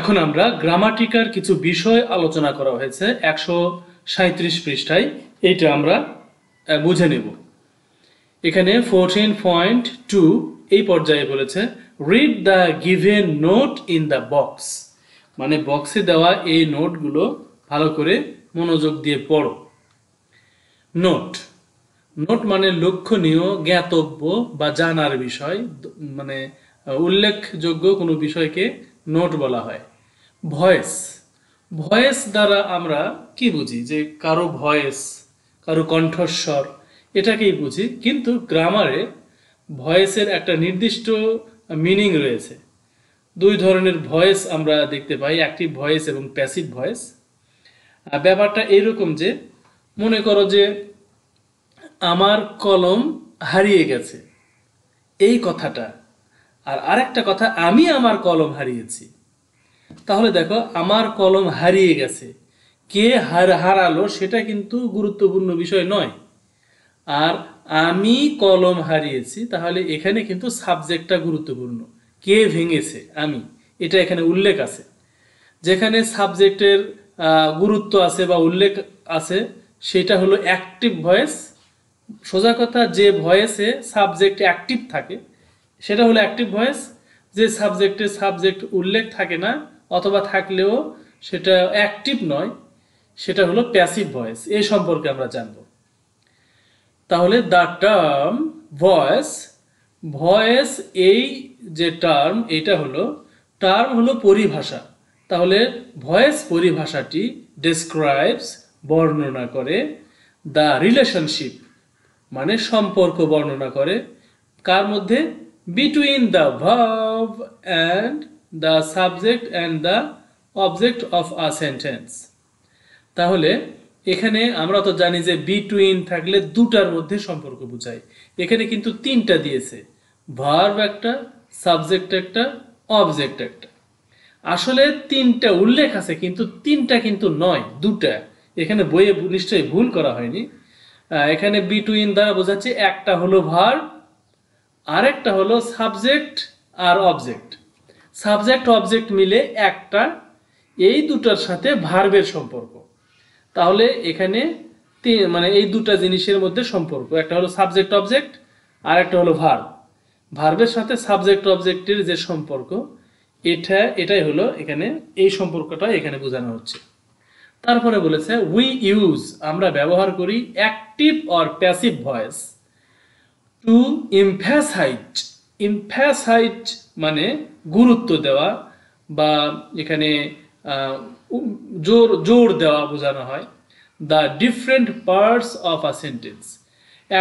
এখন আমরা গ্রামাটিকার কিছু বিষয় আলোচনা করা হয়েছে একশো সাঁত্রিশ পৃষ্ঠায় এইটা আমরা বুঝে নেব এখানে ফোরটিন পয়েন্ট টু এই পর্যায়ে বলেছে read the given note in the box মানে বক্সে দেওয়া এই নোটগুলো ভালো করে মনোযোগ দিয়ে পড়ো নোট নোট মানে লক্ষণীয় জ্ঞাতব্য বা জানার বিষয় মানে উল্লেখযোগ্য কোনো বিষয়কে নোট বলা হয় ভয়েস ভয়েস দ্বারা আমরা কি বুঝি যে কারো ভয়েস কারো কণ্ঠস্বর এটাকেই বুঝি কিন্তু গ্রামারে ভয়েসের একটা নির্দিষ্ট মিনিং রয়েছে দুই ধরনের ভয়েস আমরা দেখতে পাই অ্যাক্টিভ ভয়েস এবং প্যাসিভ ভয়েস ব্যাপারটা এরকম যে মনে করো যে আমার কলম হারিয়ে গেছে এই কথাটা আর আরেকটা কথা আমি আমার কলম হারিয়েছি তাহলে দেখো আমার কলম হারিয়ে গেছে কে হার হারালো সেটা কিন্তু গুরুত্বপূর্ণ বিষয় নয় আর আমি কলম হারিয়েছি তাহলে এখানে কিন্তু সাবজেক্টটা গুরুত্বপূর্ণ কে ভেঙেছে আমি এটা এখানে উল্লেখ আছে যেখানে সাবজেক্টের গুরুত্ব আছে বা উল্লেখ আছে সেটা হলো অ্যাক্টিভ ভয়েস সোজা কথা যে ভয়েসে সাবজেক্ট অ্যাক্টিভ থাকে সেটা হলো অ্যাক্টিভ ভয়েস যে সাবজেক্টের সাবজেক্ট উল্লেখ থাকে না অথবা থাকলেও সেটা অ্যাক্টিভ নয় সেটা হলো প্যাসিভ ভয়েস এ সম্পর্কে আমরা জানব তাহলে দ্য টার্ম ভয়েস ভয়েস এই যে টার্ম এটা হলো টার্ম হলো পরিভাষা তাহলে ভয়েস পরিভাষাটি ডেসক্রাইবস বর্ণনা করে দ্য রিলেশনশিপ মানে সম্পর্ক বর্ণনা করে কার মধ্যে between the verb and the subject and the object of a sentence তাহলে এখানে আমরা তো জানি যে বিটুইন থাকলে দুটার মধ্যে সম্পর্ক বোঝায় এখানে কিন্তু তিনটা দিয়েছে ভার্ব একটা সাবজেক্ট একটা অবজেক্ট একটা আসলে তিনটা উল্লেখ আছে কিন্তু তিনটা কিন্তু নয় দুটা এখানে বইয়ে নিশ্চয়ই ভুল করা হয়নি এখানে বিটুইন দ্বারা বোঝাচ্ছে একটা হলো ভার্ব আরেকটা হলো সাবজেক্ট আর অবজেক্ট সাবজেক্ট অবজেক্ট মিলে একটা এই দুটার সাথে ভার্বের সম্পর্ক তাহলে এখানে মানে এই দুটা জিনিসের মধ্যে সম্পর্ক একটা হলো সাবজেক্ট অবজেক্ট আর একটা হলো ভার্ব ভার্বের সাথে সাবজেক্ট অবজেক্টের যে সম্পর্ক এটা এটাই হলো এখানে এই সম্পর্কটা এখানে বোঝানো হচ্ছে তারপরে বলেছে উই ইউজ আমরা ব্যবহার করি active or passive voice to emphasise emphasise মানে গুরুত্ব দেওয়া বা এখানে জোর জোর দেওয়া বোঝানো হয় the different parts of a sentence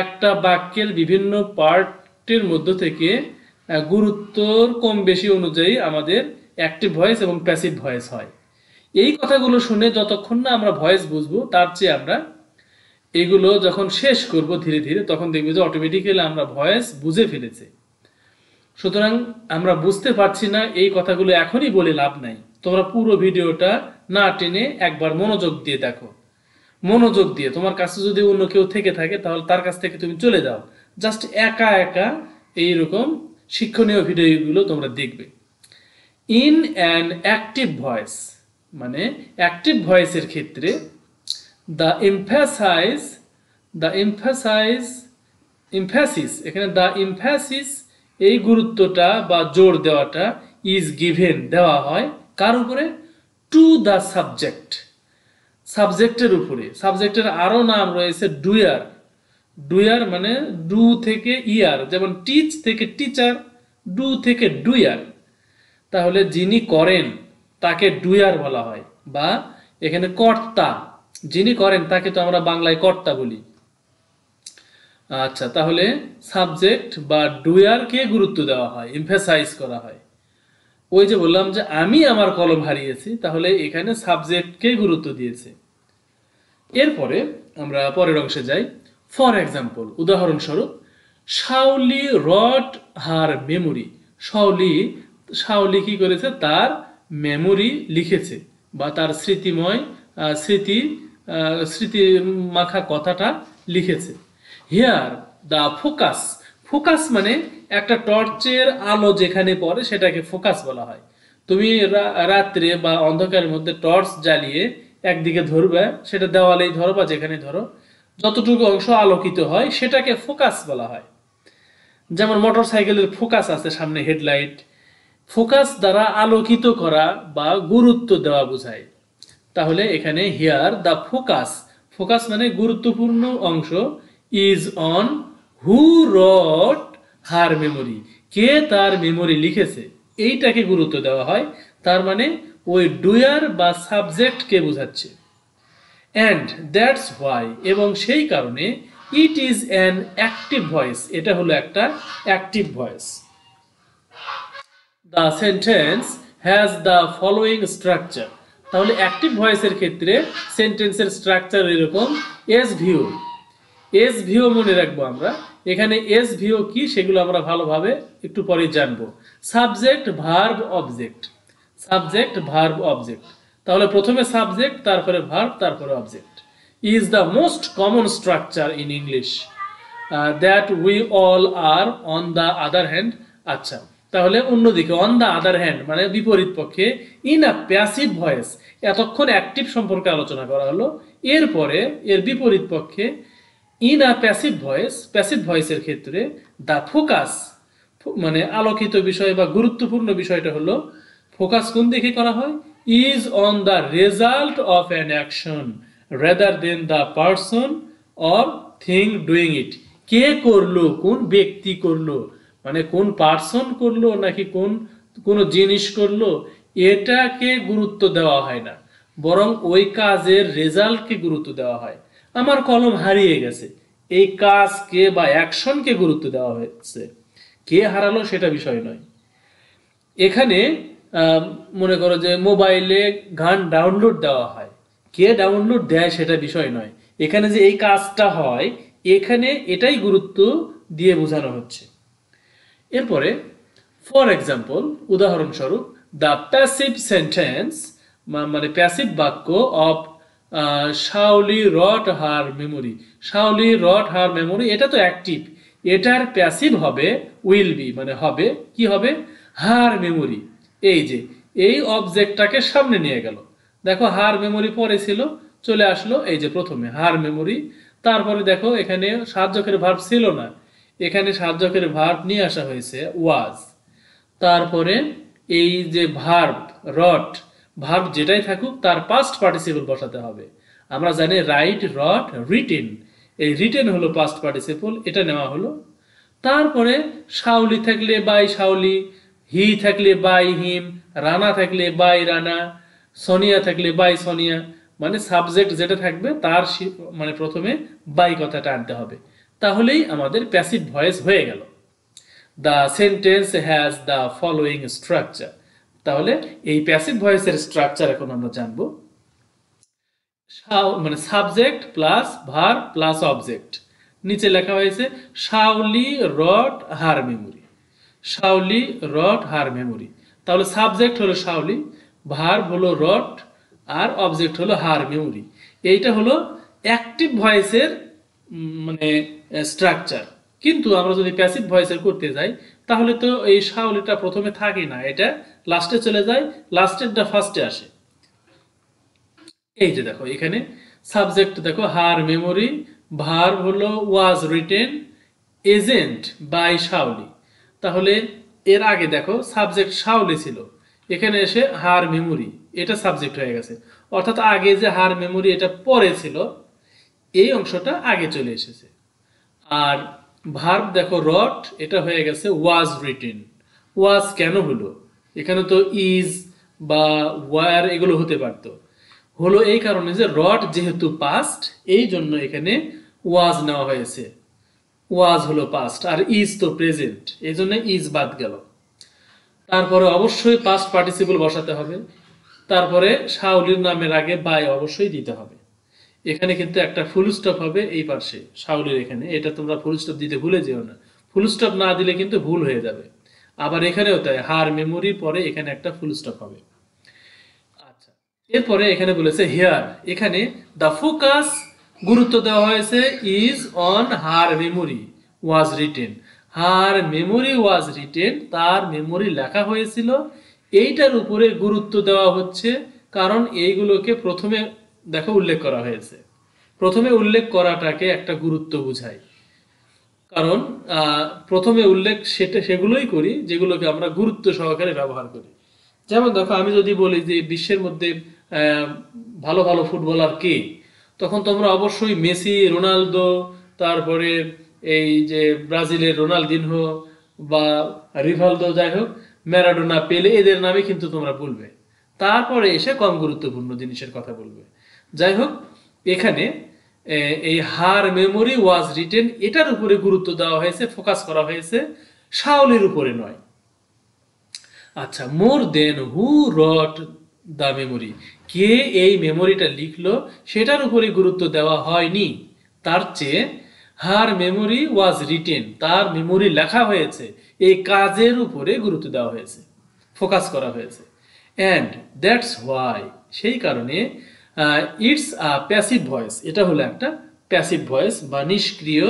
একটা বাক্যের বিভিন্ন পার্টের মধ্য থেকে গুরুত্বর কম বেশি অনুযায়ী আমাদের অ্যাক্টিভ ভয়েস এবং প্যাসিভ ভয়েস হয় এই কথাগুলো শুনে যতক্ষণ না আমরা ভয়েস বুঝবো তার চেয়ে আমরা এগুলো যখন শেষ করব ধীরে ধীরে তখন দেখবে যে অটোমেটিক্যালি আমরা ভয়েস বুঝে ফেলেছে সুতরাং আমরা বুঝতে পারছি না এই কথাগুলো এখনই বলে লাভ নাই তোমরা পুরো ভিডিওটা না টেনে একবার মনোযোগ দিয়ে দেখো মনোযোগ দিয়ে তোমার কাছে যদি অন্য কেউ থেকে থাকে তাহলে তার কাছ থেকে তুমি চলে যাও জাস্ট একা একা এইরকম শিক্ষণীয় ভিডিওগুলো তোমরা দেখবে ইন অ্যান অ্যাক্টিভ ভয়েস মানে অ্যাক্টিভ ভয়েসের ক্ষেত্রে the emphasise the emphasise emphasis এখানে দ্য ইমফ্যাসিস এই গুরুত্বটা বা জোর দেওয়াটা ইজ গিভেন দেওয়া হয় কার উপরে টু দ্য সাবজেক্ট সাবজেক্টের উপরে সাবজেক্টের আরও নাম রয়েছে ডুয়ার ডুয়ার মানে ডু থেকে ইয়ার যেমন টিচ থেকে টিচার ডু থেকে ডুয়ার তাহলে যিনি করেন তাকে ডুয়ার বলা হয় বা এখানে কর্তা যিনি করেন তাকে তো আমরা বাংলায় কর্তা বলি আচ্ছা তাহলে সাবজেক্ট বা ডুয়ারকে গুরুত্ব দেওয়া হয় এমফেসাইজ করা হয় ওই যে বললাম যে আমি আমার কলম হারিয়েছি তাহলে এখানে সাবজেক্টকে গুরুত্ব দিয়েছে এরপরে আমরা পরের অংশে যাই ফর এক্সাম্পল উদাহরণস্বরূপ Shaoli wrote her memory Shaoli Shaoli কি করেছে তার মেমোরি লিখেছে বা তার স্মৃতিময় স্মৃতি স্মৃতি মাখা কথাটা লিখেছে হিয়ার দ্য ফোকাস ফোকাস মানে একটা টর্চের আলো যেখানে পড়ে সেটাকে ফোকাস বলা হয় তুমি রাত্রে বা অন্ধকারের মধ্যে টর্চ জ্বালিয়ে একদিকে ধরবে সেটা দেওয়ালেই ধরো বা যেখানে ধরো যতটুকু অংশ আলোকিত হয় সেটাকে ফোকাস বলা হয় যেমন মোটর সাইকেলের ফোকাস আছে সামনে হেডলাইট ফোকাস দ্বারা আলোকিত করা বা গুরুত্ব দেওয়া বোঝায় তাহলে এখানে হিয়ার দ্য ফোকাস ফোকাস মানে গুরুত্বপূর্ণ অংশ is on who wrote her memory কে তার মেমোরি লিখেছে এইটাকে গুরুত্ব দেওয়া হয় তার মানে ওই ডুয়ার বা সাবজেক্টকে বোঝাচ্ছে অ্যান্ড দ্যাটস হোয়াই এবং সেই কারণে it is an active voice এটা হলো একটা active voice the sentence has the following structure তাহলে অ্যাক্টিভ ভয়েসের ক্ষেত্রে সেন্টেন্সের স্ট্রাকচার এরকম এস ভিও এস ভিও মনে রাখবো আমরা এখানে এস ভিও কি সেগুলো আমরা ভালোভাবে একটু পরে জানবো subject verb object subject verb object তাহলে প্রথমে সাবজেক্ট তারপরে ভার্ব তারপরে object is the most common structure in English that we all are on the other hand আচ্ছা তাহলে অন্যদিকে অন দ্য আদার হ্যান্ড মানে বিপরীত পক্ষে ইন আ প্যাসিভ ভয়েস এতক্ষণ অ্যাক্টিভ সম্পর্কে আলোচনা করা হলো এরপরে এর বিপরীত পক্ষে in a passive voice passive ভয়েসের ক্ষেত্রে দ্য ফোকাস মানে আলোকিত বিষয় বা গুরুত্বপূর্ণ বিষয়টা হলো ফোকাস কোন দিকে করা হয় is on the result of an action rather than the person or thing doing it কে করলো কোন ব্যক্তি করলো মানে কোন পার্সন করলো নাকি কোন কোনো জিনিস করলো এটাকে গুরুত্ব দেওয়া হয় না বরং ওই কাজের রেজাল্টকে গুরুত্ব দেওয়া হয় আমার কলম হারিয়ে গেছে এই কাজকে বা অ্যাকশনকে গুরুত্ব দেওয়া হয়েছে কে হারালো সেটা বিষয় নয় এখানে মনে করো যে মোবাইলে গান ডাউনলোড দেওয়া হয় কে ডাউনলোড দেয় সেটা বিষয় নয় এখানে যে এই কাজটা হয় এখানে এটাই গুরুত্ব দিয়ে বোঝানো হচ্ছে এরপরে ফর এক্সাম্পল উদাহরণস্বরূপ দ্য প্যাসিভ সেন্টেন্স মানে প্যাসিভ বাক্য of Shaoli wrote her memory Shaoli wrote her memory এটা তো অ্যাক্টিভ এটার প্যাসিভ হবে উইল বি মানে হবে কি হবে হার মেমোরি এই যে এই অবজেক্টটাকে সামনে নিয়ে গেল দেখো হার মেমোরি পরে ছিল চলে আসলো এই যে প্রথমে হার মেমোরি তারপরে দেখো এখানে সাহায্যকের ভার্ব ছিল না এখানে সাহায্যকের ভার্ব নিয়ে আসা হয়েছে ওয়াজ তারপরে এই যে ভার্ব রট ভার্ব যেটাই থাকুক তার পাস্ট পার্টিসিপল বসাতে হবে আমরা জানি রাইট রট রিটেন এই রিটেন হলো পাস্ট পার্টিসিপল এটা নেওয়া হলো তারপরে শাউলি থাকলে বাই শাউলি হি থাকলে বাই হিম রানা থাকলে বাই রানা সোনিয়া থাকলে বাই সোনিয়া মানে সাবজেক্ট যেটা থাকবে তার মানে প্রথমে বাই কথাটা আনতে হবে তাহলেই আমাদের প্যাসিভ ভয়েস হয়ে গেল the sentence has the following structure তাহলে এই প্যাসিভ ভয়েসের স্ট্রাকচার এখন আমরা জানব মানে subject plus verb plus object নিচে লেখা হয়েছে Shaoli wrote her memory Shaoli wrote her memory তাহলে সাবজেক্ট হলো শাওলি ভার হলো রট আর অবজেক্ট হলো হার মেমোরি এইটা হলো অ্যাক্টিভ ভয়েসের মানে স্ট্রাকচার কিন্তু আমরা যদি প্যাসিভ ভয়েসের করতে যাই তাহলে তো এই শাওলিটা প্রথমে থাকে না এটা লাস্টে চলে যায় লাস্টেরটা ফার্স্টে আসে এই যে দেখো এখানে সাবজেক্ট দেখো হার মেমোরি ভার হলো was written agent by Shaoli তাহলে এর আগে দেখো সাবজেক্ট শাওলি ছিল এখানে এসে হার মেমোরি এটা সাবজেক্ট হয়ে গেছে অর্থাৎ আগে যে হার মেমোরি এটা পরে ছিল এই অংশটা আগে চলে এসেছে আর ভার্ব দেখো রট এটা হয়ে গেছে ওয়াজ রিটেন ওয়াজ কেন হলো এখানে তো ইজ বা ওয়ার এগুলো হতে পারতো হলো এই কারণে যে রট যেহেতু পাস্ট এই জন্য এখানে ওয়াজ নেওয়া হয়েছে ওয়াজ হলো পাস্ট আর ইজ তো প্রেজেন্ট এই জন্য ইজ বাদ গেল তারপরে অবশ্যই পাস্ট পার্টিসিপল বসাতে হবে তারপরে শাওলির নামের আগে বাই অবশ্যই দিতে হবে এখানে কিন্তু একটা ফুল স্টপ হবে এই পাশে সাউলের এখানে এটা তোমরা ফুল স্টপ দিতে ভুলে যেও না ফুল স্টপ না দিলে কিন্তু ভুল হয়ে যাবে আবার এখানেও তাই হার মেমোরির পরে এখানে একটা ফুল স্টপ হবে আচ্ছা এরপরে এখানে বলেছে হেয়ার এখানে দ্য ফোকাস গুরুত্ব দেওয়া হয়েছে is on her memory was written her memory was written তার মেমোরি লেখা হয়েছিল এইটার উপরে গুরুত্ব দেওয়া হচ্ছে কারণ এইগুলোকে প্রথমে দেখো উল্লেখ করা হয়েছে প্রথমে উল্লেখ করাটাকে একটা গুরুত্ব বুঝাই কারণ প্রথমে উল্লেখ সেটা সেগুলোই করি যেগুলোকে আমরা গুরুত্ব সহকারে ব্যবহার করি যেমন দেখো আমি যদি বলি যে বিশ্বের মধ্যে ভালো ভালো ফুটবলার কে তখন তোমরা অবশ্যই মেসি রোনালদো তারপরে এই যে ব্রাজিলের রোনালদিনহো বা রিভালদো যাই হোক ম্যারাডোনা পেলে এদের নামে কিন্তু তোমরা বলবে তারপরে এসে কম গুরুত্বপূর্ণ জিনিসের কথা বলবে যাই হোক এখানে এই হার মেমোরি ওয়াজ রিটেন এটার উপরে গুরুত্ব দেওয়া হয়েছে ফোকাস করা হয়েছে শাওলির উপরে নয় আচ্ছা মোর দেন হু রট দ্য মেমোরি কে এই মেমোরিটা লিখলো সেটার উপরে গুরুত্ব দেওয়া হয়নি তার চেয়ে হার মেমোরি ওয়াজ রিটেন তার মেমোরি লেখা হয়েছে এই কাজের উপরে গুরুত্ব দেওয়া হয়েছে ফোকাস করা হয়েছে অ্যান্ড দ্যাটস হোয়াই সেই কারণে ইটস প্যাসিভ ভয়েস এটা হলো একটা প্যাসিভ ভয়েস বা নিষ্ক্রিয়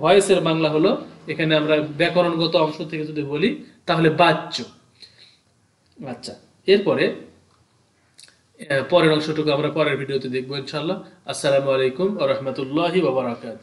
ভয়েসের বাংলা হলো এখানে আমরা ব্যাকরণগত অংশ থেকে যদি বলি তাহলে বাচ্য আচ্ছা এরপরে পরের অংশটুকু আমরা পরের ভিডিওতে দেখবো ইনশাল্লাহ আসসালামু আলাইকুম রহমতুল্লাহি বাবরাকাত